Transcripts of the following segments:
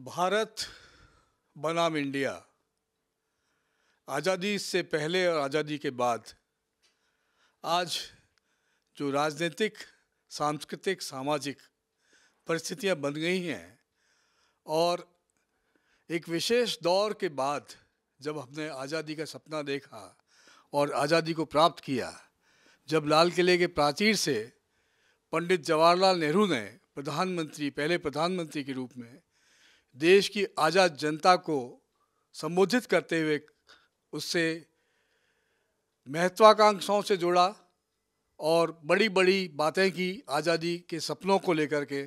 भारत बनाम इंडिया आज़ादी से पहले और आज़ादी के बाद आज जो राजनीतिक सांस्कृतिक सामाजिक परिस्थितियां बन गई हैं और एक विशेष दौर के बाद जब हमने आज़ादी का सपना देखा और आज़ादी को प्राप्त किया जब लाल किले के प्राचीर से पंडित जवाहरलाल नेहरू ने प्रधानमंत्री पहले प्रधानमंत्री के रूप में देश की आज़ाद जनता को संबोधित करते हुए उससे महत्वाकांक्षाओं से जुड़ा और बड़ी बड़ी बातें की आज़ादी के सपनों को लेकर के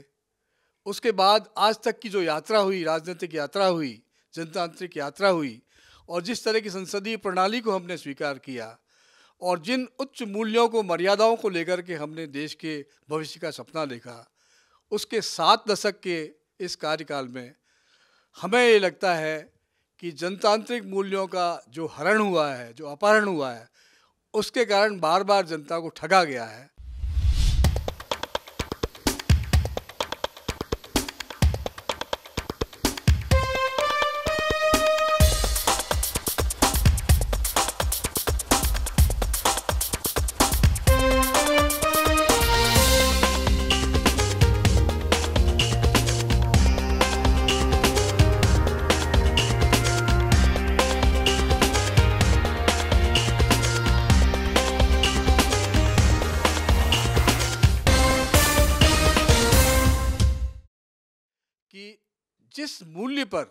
उसके बाद आज तक की जो यात्रा हुई राजनीतिक यात्रा हुई जनतांत्रिक यात्रा हुई और जिस तरह की संसदीय प्रणाली को हमने स्वीकार किया और जिन उच्च मूल्यों को मर्यादाओं को लेकर के हमने देश के भविष्य का सपना देखा उसके सात दशक के इस कार्यकाल में हमें ये लगता है कि जनतांत्रिक मूल्यों का जो हरण हुआ है जो अपहरण हुआ है उसके कारण बार बार जनता को ठगा गया है पर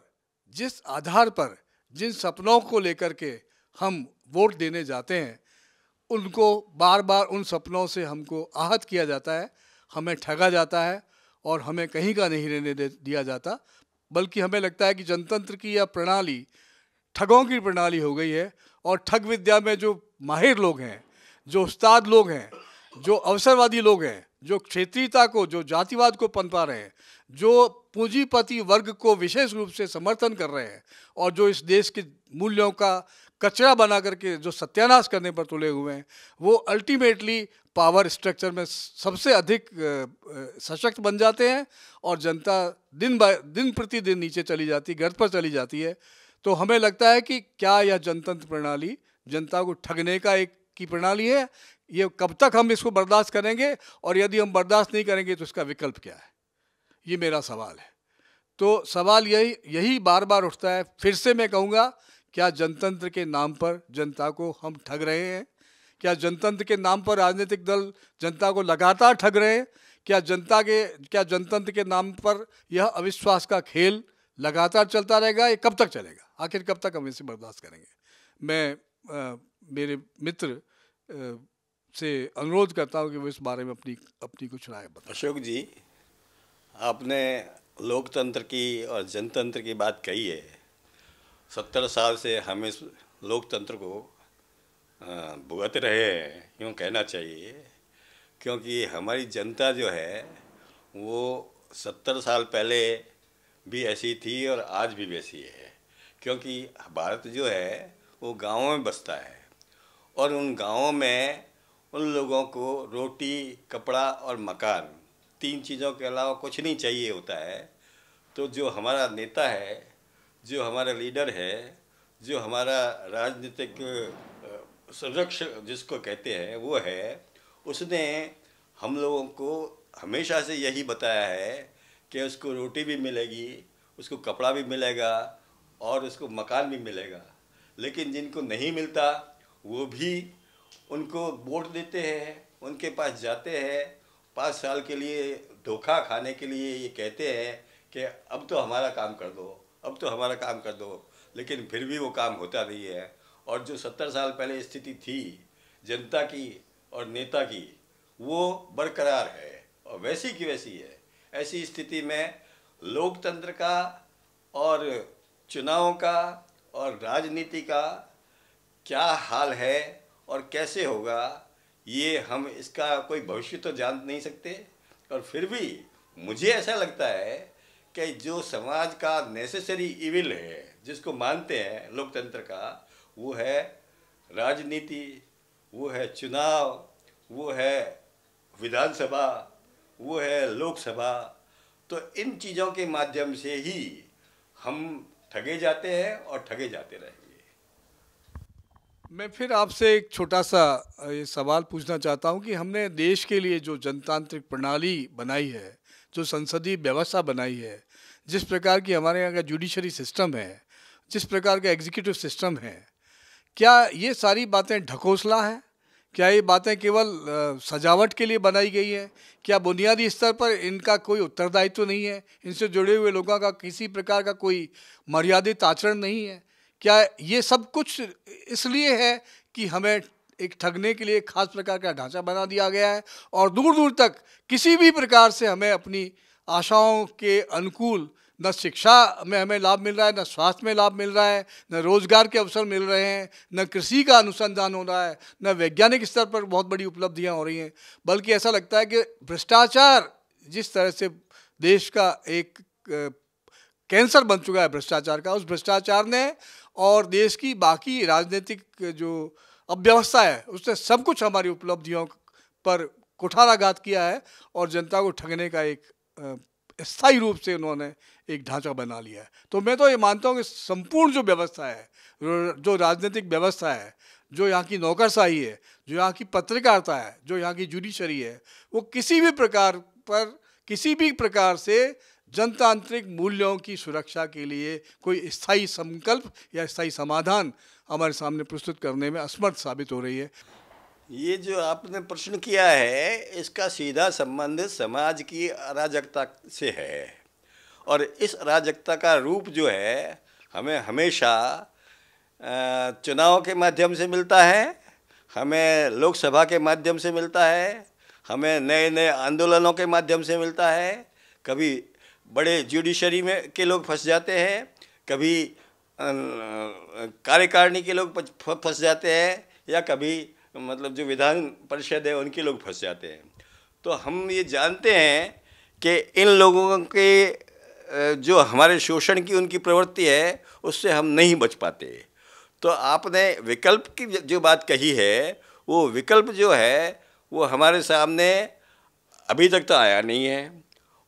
जिस आधार पर जिन सपनों को लेकर के हम वोट देने जाते हैं उनको बार बार उन सपनों से हमको आहत किया जाता है हमें ठगा जाता है और हमें कहीं का नहीं रहने दिया जाता बल्कि हमें लगता है कि जनतंत्र की यह प्रणाली ठगों की प्रणाली हो गई है और ठग विद्या में जो माहिर लोग हैं जो उस्ताद लोग हैं जो अवसरवादी लोग हैं जो क्षेत्रीयता को जो जातिवाद को पनपा रहे हैं जो पूंजीपति वर्ग को विशेष रूप से समर्थन कर रहे हैं और जो इस देश के मूल्यों का कचरा बना करके जो सत्यानाश करने पर तुले हुए हैं वो अल्टीमेटली पावर स्ट्रक्चर में सबसे अधिक सशक्त बन जाते हैं और जनता दिन बाय दिन प्रतिदिन नीचे चली जाती गर्द पर चली जाती है तो हमें लगता है कि क्या यह जनतंत्र प्रणाली जनता को ठगने का एक की प्रणाली है ये कब तक हम इसको बर्दाश्त करेंगे और यदि हम बर्दाश्त नहीं करेंगे तो इसका विकल्प क्या है ये मेरा सवाल है तो सवाल यही यही बार बार उठता है फिर से मैं कहूँगा क्या जनतंत्र के नाम पर जनता को हम ठग रहे हैं क्या जनतंत्र के नाम पर राजनीतिक दल जनता को लगातार ठग रहे हैं क्या जनता के क्या जनतंत्र के नाम पर यह अविश्वास का खेल लगातार चलता रहेगा ये कब तक चलेगा आखिर कब तक हम इसे बर्दाश्त करेंगे मैं आ, मेरे मित्र आ, से अनुरोध करता हूँ कि वो इस बारे में अपनी अपनी कुछ राय बताए अशोक जी आपने लोकतंत्र की और जनतंत्र की बात कही है सत्तर साल से हम इस लोकतंत्र को भुगत रहे हैं यूँ कहना चाहिए क्योंकि हमारी जनता जो है वो सत्तर साल पहले भी ऐसी थी और आज भी वैसी है क्योंकि भारत जो है वो गाँवों में बसता है और उन गाँवों में उन लोगों को रोटी कपड़ा और मकान तीन चीज़ों के अलावा कुछ नहीं चाहिए होता है तो जो हमारा नेता है जो हमारा लीडर है जो हमारा राजनीतिक संरक्षक जिसको कहते हैं वो है उसने हम लोगों को हमेशा से यही बताया है कि उसको रोटी भी मिलेगी उसको कपड़ा भी मिलेगा और उसको मकान भी मिलेगा लेकिन जिनको नहीं मिलता वो भी उनको वोट देते हैं उनके पास जाते हैं पाँच साल के लिए धोखा खाने के लिए ये कहते हैं कि अब तो हमारा काम कर दो अब तो हमारा काम कर दो लेकिन फिर भी वो काम होता नहीं है और जो सत्तर साल पहले स्थिति थी जनता की और नेता की वो बरकरार है और वैसी की वैसी है ऐसी स्थिति में लोकतंत्र का और चुनाव का और राजनीति का क्या हाल है और कैसे होगा ये हम इसका कोई भविष्य तो जान नहीं सकते और फिर भी मुझे ऐसा लगता है कि जो समाज का नेसेसरी इविल है जिसको मानते हैं लोकतंत्र का वो है राजनीति वो है चुनाव वो है विधानसभा वो है लोकसभा तो इन चीज़ों के माध्यम से ही हम ठगे जाते हैं और ठगे जाते रहेंगे मैं फिर आपसे एक छोटा सा ये सवाल पूछना चाहता हूँ कि हमने देश के लिए जो जनतांत्रिक प्रणाली बनाई है जो संसदीय व्यवस्था बनाई है जिस प्रकार की हमारे यहाँ का जुडिशरी सिस्टम है जिस प्रकार का एग्जीक्यूटिव सिस्टम है क्या ये सारी बातें ढकोसला है क्या ये बातें केवल सजावट के लिए बनाई गई है क्या बुनियादी स्तर पर इनका कोई उत्तरदायित्व तो नहीं है इनसे जुड़े हुए लोगों का किसी प्रकार का कोई मर्यादित आचरण नहीं है क्या ये सब कुछ इसलिए है कि हमें एक ठगने के लिए खास प्रकार का ढांचा बना दिया गया है और दूर दूर तक किसी भी प्रकार से हमें अपनी आशाओं के अनुकूल न शिक्षा में हमें लाभ मिल रहा है न स्वास्थ्य में लाभ मिल रहा है न रोजगार के अवसर मिल रहे हैं न कृषि का अनुसंधान हो रहा है न वैज्ञानिक स्तर पर बहुत बड़ी उपलब्धियां हो रही हैं बल्कि ऐसा लगता है कि भ्रष्टाचार जिस तरह से देश का एक कैंसर बन चुका है भ्रष्टाचार का उस भ्रष्टाचार ने और देश की बाकी राजनीतिक जो अव्यवस्था है उसने सब कुछ हमारी उपलब्धियों पर कुठाराघात किया है और जनता को ठगने का एक स्थायी रूप से उन्होंने एक ढांचा बना लिया है तो मैं तो ये मानता हूँ कि संपूर्ण जो व्यवस्था है जो राजनीतिक व्यवस्था है जो यहाँ की नौकरशाही है जो यहाँ की पत्रकारिता है जो यहाँ की जुडिशरी है वो किसी भी प्रकार पर किसी भी प्रकार से जनतांत्रिक मूल्यों की सुरक्षा के लिए कोई स्थायी संकल्प या स्थायी समाधान हमारे सामने प्रस्तुत करने में असमर्थ साबित हो रही है ये जो आपने प्रश्न किया है इसका सीधा संबंध समाज की अराजकता से है और इस अराजकता का रूप जो है हमें हमेशा चुनाव के माध्यम से मिलता है हमें लोकसभा के माध्यम से मिलता है हमें नए नए आंदोलनों के माध्यम से मिलता है कभी बड़े जुडिशरी में के लोग फंस जाते हैं कभी कार्यकारिणी के लोग फंस जाते हैं या कभी मतलब जो विधान परिषद है उनके लोग फंस जाते हैं तो हम ये जानते हैं कि इन लोगों के जो हमारे शोषण की उनकी प्रवृत्ति है उससे हम नहीं बच पाते तो आपने विकल्प की जो बात कही है वो विकल्प जो है वो हमारे सामने अभी तक तो आया नहीं है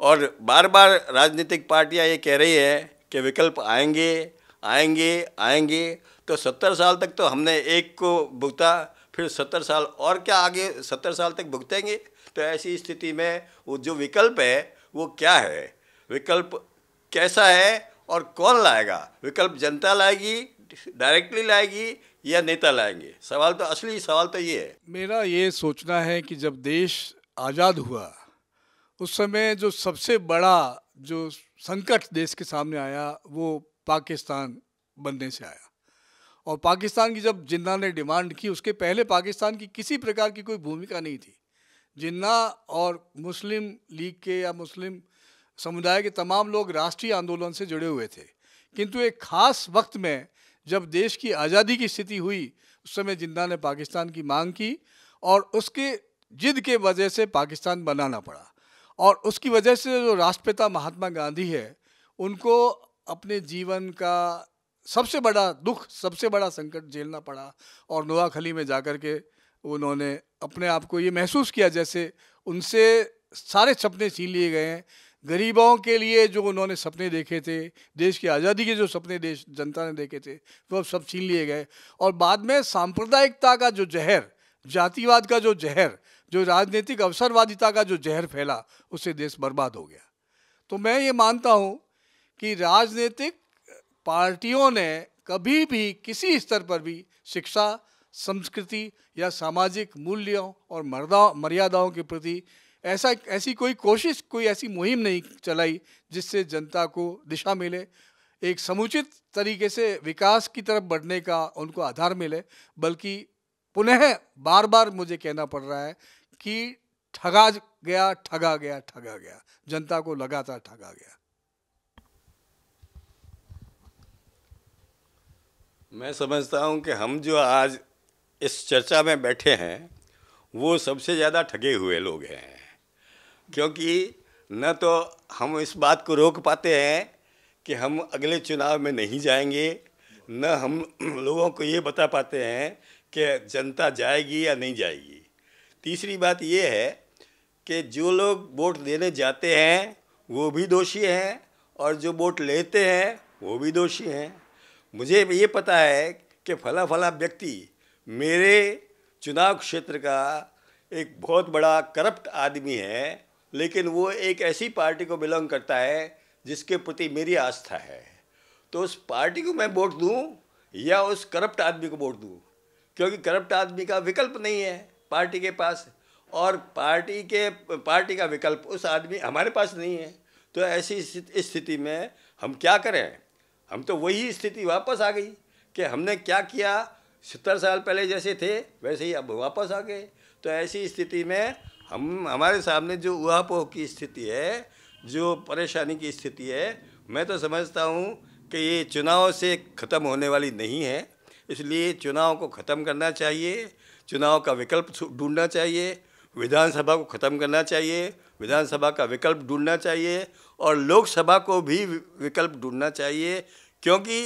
और बार बार राजनीतिक पार्टियां ये कह रही है कि विकल्प आएंगे आएंगे आएंगे तो सत्तर साल तक तो हमने एक को भुगता फिर सत्तर साल और क्या आगे सत्तर साल तक भुगतेंगे तो ऐसी स्थिति में वो जो विकल्प है वो क्या है विकल्प कैसा है और कौन लाएगा विकल्प जनता लाएगी डायरेक्टली लाएगी या नेता लाएंगे सवाल तो असली सवाल तो ये है मेरा ये सोचना है कि जब देश आज़ाद हुआ उस समय जो सबसे बड़ा जो संकट देश के सामने आया वो पाकिस्तान बनने से आया और पाकिस्तान की जब जिन्ना ने डिमांड की उसके पहले पाकिस्तान की किसी प्रकार की कोई भूमिका नहीं थी जिन्ना और मुस्लिम लीग के या मुस्लिम समुदाय के तमाम लोग राष्ट्रीय आंदोलन से जुड़े हुए थे किंतु एक ख़ास वक्त में जब देश की आज़ादी की स्थिति हुई उस समय जिन्ना ने पाकिस्तान की मांग की और उसके जिद के वजह से पाकिस्तान बनाना पड़ा और उसकी वजह से जो राष्ट्रपिता महात्मा गांधी है उनको अपने जीवन का सबसे बड़ा दुख सबसे बड़ा संकट झेलना पड़ा और नोआखली में जाकर के उन्होंने अपने आप को ये महसूस किया जैसे उनसे सारे सपने छीन लिए गए हैं गरीबों के लिए जो उन्होंने सपने देखे थे देश की आज़ादी के जो सपने देश जनता ने देखे थे वो सब छीन लिए गए और बाद में सांप्रदायिकता का जो जहर जातिवाद का जो जहर जो राजनीतिक अवसरवादिता का जो जहर फैला उससे देश बर्बाद हो गया तो मैं ये मानता हूँ कि राजनीतिक पार्टियों ने कभी भी किसी स्तर पर भी शिक्षा संस्कृति या सामाजिक मूल्यों और मर्दा मर्यादाओं के प्रति ऐसा ऐसी कोई कोशिश कोई ऐसी मुहिम नहीं चलाई जिससे जनता को दिशा मिले एक समुचित तरीके से विकास की तरफ बढ़ने का उनको आधार मिले बल्कि पुनः बार बार मुझे कहना पड़ रहा है कि ठगा गया ठगा गया ठगा गया जनता को लगातार ठगा गया मैं समझता हूं कि हम जो आज इस चर्चा में बैठे हैं वो सबसे ज़्यादा ठगे हुए लोग हैं क्योंकि न तो हम इस बात को रोक पाते हैं कि हम अगले चुनाव में नहीं जाएंगे न हम लोगों को ये बता पाते हैं कि जनता जाएगी या नहीं जाएगी तीसरी बात ये है कि जो लोग वोट देने जाते हैं वो भी दोषी हैं और जो वोट लेते हैं वो भी दोषी हैं मुझे ये पता है कि फला फला व्यक्ति मेरे चुनाव क्षेत्र का एक बहुत बड़ा करप्ट आदमी है लेकिन वो एक ऐसी पार्टी को बिलोंग करता है जिसके प्रति मेरी आस्था है तो उस पार्टी को मैं वोट दूँ या उस करप्ट आदमी को वोट दूँ क्योंकि करप्ट आदमी का विकल्प नहीं है पार्टी के पास और पार्टी के पार्टी का विकल्प उस आदमी हमारे पास नहीं है तो ऐसी स्थिति में हम क्या करें हम तो वही स्थिति वापस आ गई कि हमने क्या किया सत्तर साल पहले जैसे थे वैसे ही अब वापस आ गए तो ऐसी स्थिति में हम हमारे सामने जो उहापोह की स्थिति है जो परेशानी की स्थिति है मैं तो समझता हूँ कि ये चुनाव से ख़त्म होने वाली नहीं है इसलिए चुनाव को ख़त्म करना चाहिए चुनाव का विकल्प ढूंढना चाहिए विधानसभा को ख़त्म करना चाहिए विधानसभा का विकल्प ढूंढना चाहिए और लोकसभा को भी विकल्प ढूंढना चाहिए क्योंकि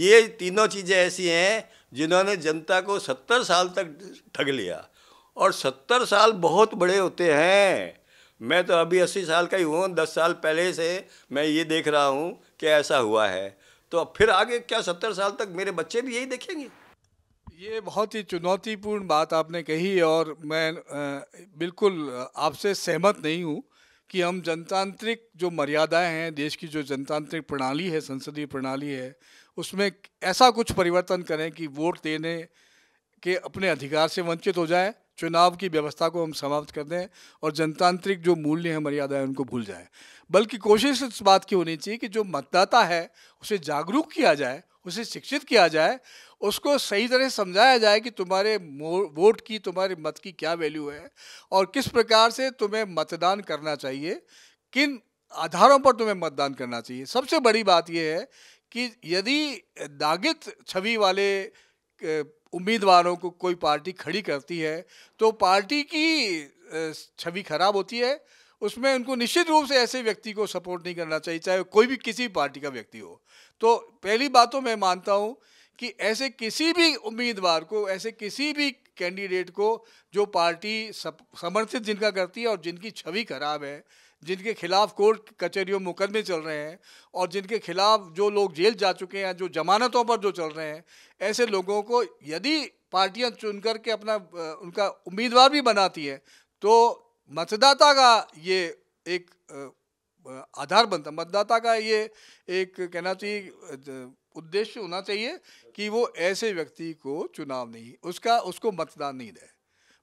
ये तीनों चीज़ें ऐसी हैं जिन्होंने जनता को सत्तर साल तक ठग लिया और सत्तर साल बहुत बड़े होते हैं मैं तो अभी अस्सी साल का ही हूँ दस साल पहले से मैं ये देख रहा हूँ कि ऐसा हुआ है तो फिर आगे क्या सत्तर साल तक मेरे बच्चे भी यही देखेंगे ये बहुत ही चुनौतीपूर्ण बात आपने कही और मैं बिल्कुल आपसे सहमत नहीं हूँ कि हम जनतांत्रिक जो मर्यादाएं हैं देश की जो जनतांत्रिक प्रणाली है संसदीय प्रणाली है उसमें ऐसा कुछ परिवर्तन करें कि वोट देने के अपने अधिकार से वंचित हो जाए चुनाव की व्यवस्था को हम समाप्त कर दें और जनतांत्रिक जो मूल्य हैं मर्यादाएं उनको भूल जाएं बल्कि कोशिश इस बात की होनी चाहिए कि जो मतदाता है उसे जागरूक किया जाए उसे शिक्षित किया जाए उसको सही तरह समझाया जाए कि तुम्हारे वोट की तुम्हारे मत की क्या वैल्यू है और किस प्रकार से तुम्हें मतदान करना चाहिए किन आधारों पर तुम्हें मतदान करना चाहिए सबसे बड़ी बात यह है कि यदि दागित छवि वाले उम्मीदवारों को कोई पार्टी खड़ी करती है तो पार्टी की छवि खराब होती है उसमें उनको निश्चित रूप से ऐसे व्यक्ति को सपोर्ट नहीं करना चाहिए चाहे कोई भी किसी पार्टी का व्यक्ति हो तो पहली बात तो मैं मानता हूँ कि ऐसे किसी भी उम्मीदवार को ऐसे किसी भी कैंडिडेट को जो पार्टी समर्थित जिनका करती है और जिनकी छवि खराब है जिनके खिलाफ कोर्ट कचहरियों मुकदमे चल रहे हैं और जिनके खिलाफ जो लोग जेल जा चुके हैं जो जमानतों पर जो चल रहे हैं ऐसे लोगों को यदि पार्टियां चुन करके अपना उनका उम्मीदवार भी बनाती है तो मतदाता का ये एक आधार बनता मतदाता का ये एक कहना चाहिए उद्देश्य होना चाहिए कि वो ऐसे व्यक्ति को चुनाव नहीं उसका उसको मतदान नहीं दे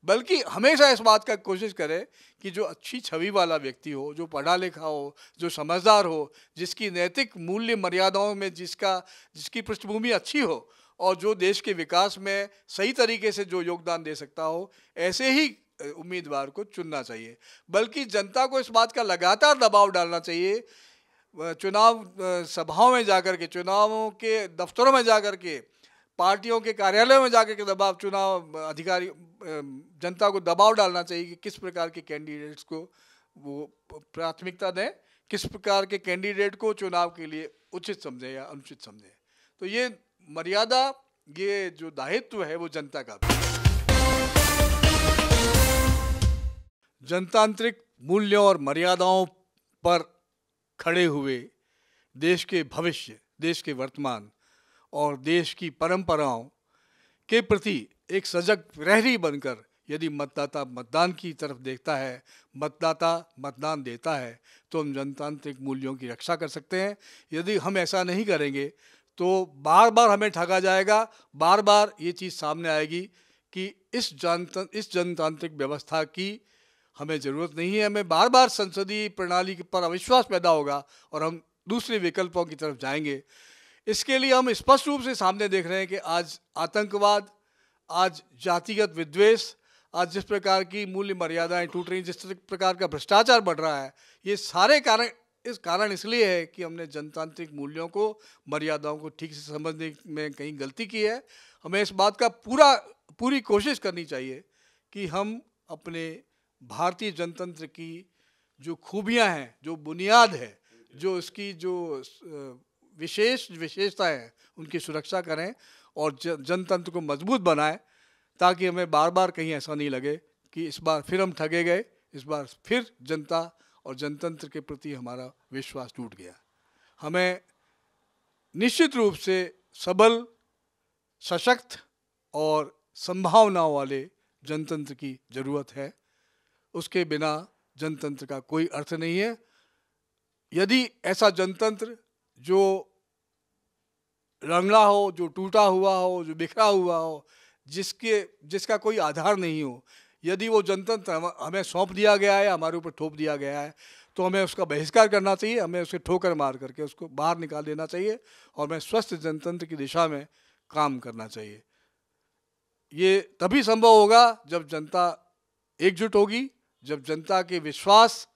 बल्कि हमेशा इस बात का कोशिश करें कि जो अच्छी छवि वाला व्यक्ति हो जो पढ़ा लिखा हो जो समझदार हो जिसकी नैतिक मूल्य मर्यादाओं में जिसका जिसकी पृष्ठभूमि अच्छी हो और जो देश के विकास में सही तरीके से जो योगदान दे सकता हो ऐसे ही उम्मीदवार को चुनना चाहिए बल्कि जनता को इस बात का लगातार दबाव डालना चाहिए चुनाव सभाओं में जाकर के चुनावों के दफ्तरों में जाकर के पार्टियों के कार्यालयों में जाकर के दबाव चुनाव अधिकारी जनता को दबाव डालना चाहिए कि किस प्रकार के कैंडिडेट्स को वो प्राथमिकता दें किस प्रकार के कैंडिडेट को चुनाव के लिए उचित समझें या अनुचित समझें तो ये मर्यादा ये जो दायित्व है वो जनता का भी जनतांत्रिक मूल्यों और मर्यादाओं पर खड़े हुए देश के भविष्य देश के वर्तमान और देश की परंपराओं के प्रति एक सजग प्रहरी बनकर यदि मतदाता मतदान की तरफ देखता है मतदाता मतदान देता है तो हम जनतांत्रिक मूल्यों की रक्षा कर सकते हैं यदि हम ऐसा नहीं करेंगे तो बार बार हमें ठगा जाएगा बार बार ये चीज़ सामने आएगी कि इस जनता इस जनतांत्रिक व्यवस्था की हमें ज़रूरत नहीं है हमें बार बार संसदीय प्रणाली पर अविश्वास पैदा होगा और हम दूसरे विकल्पों की तरफ जाएंगे इसके लिए हम स्पष्ट रूप से सामने देख रहे हैं कि आज आतंकवाद आज जातिगत विद्वेष आज जिस प्रकार की मूल्य मर्यादाएं टूट रही जिस प्रकार का भ्रष्टाचार बढ़ रहा है ये सारे कारण इस कारण इसलिए है कि हमने जनतांत्रिक मूल्यों को मर्यादाओं को ठीक से समझने में कहीं गलती की है हमें इस बात का पूरा पूरी कोशिश करनी चाहिए कि हम अपने भारतीय जनतंत्र की जो खूबियां हैं जो बुनियाद है जो इसकी जो विशेष विशेषता है उनकी सुरक्षा करें और जनतंत्र को मजबूत बनाएं ताकि हमें बार बार कहीं ऐसा नहीं लगे कि इस बार फिर हम ठगे गए इस बार फिर जनता और जनतंत्र के प्रति हमारा विश्वास टूट गया हमें निश्चित रूप से सबल सशक्त और संभावनाओं वाले जनतंत्र की ज़रूरत है उसके बिना जनतंत्र का कोई अर्थ नहीं है यदि ऐसा जनतंत्र जो रंगला हो जो टूटा हुआ हो जो बिखरा हुआ हो जिसके जिसका कोई आधार नहीं हो यदि वो जनतंत्र हमें सौंप दिया गया है हमारे ऊपर थोप दिया गया है तो हमें उसका बहिष्कार करना चाहिए हमें उसे ठोकर मार करके उसको बाहर निकाल देना चाहिए और हमें स्वस्थ जनतंत्र की दिशा में काम करना चाहिए ये तभी संभव होगा जब जनता एकजुट होगी जब जनता के विश्वास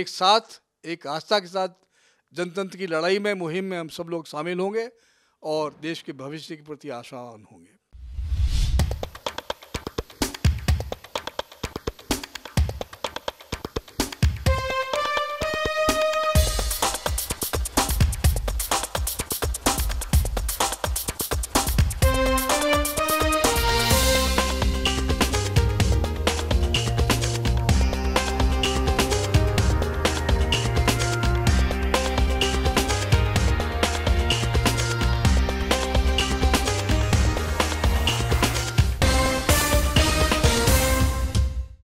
एक साथ एक आस्था के साथ जनतंत्र की लड़ाई में मुहिम में हम सब लोग शामिल होंगे और देश के भविष्य के प्रति आशावान होंगे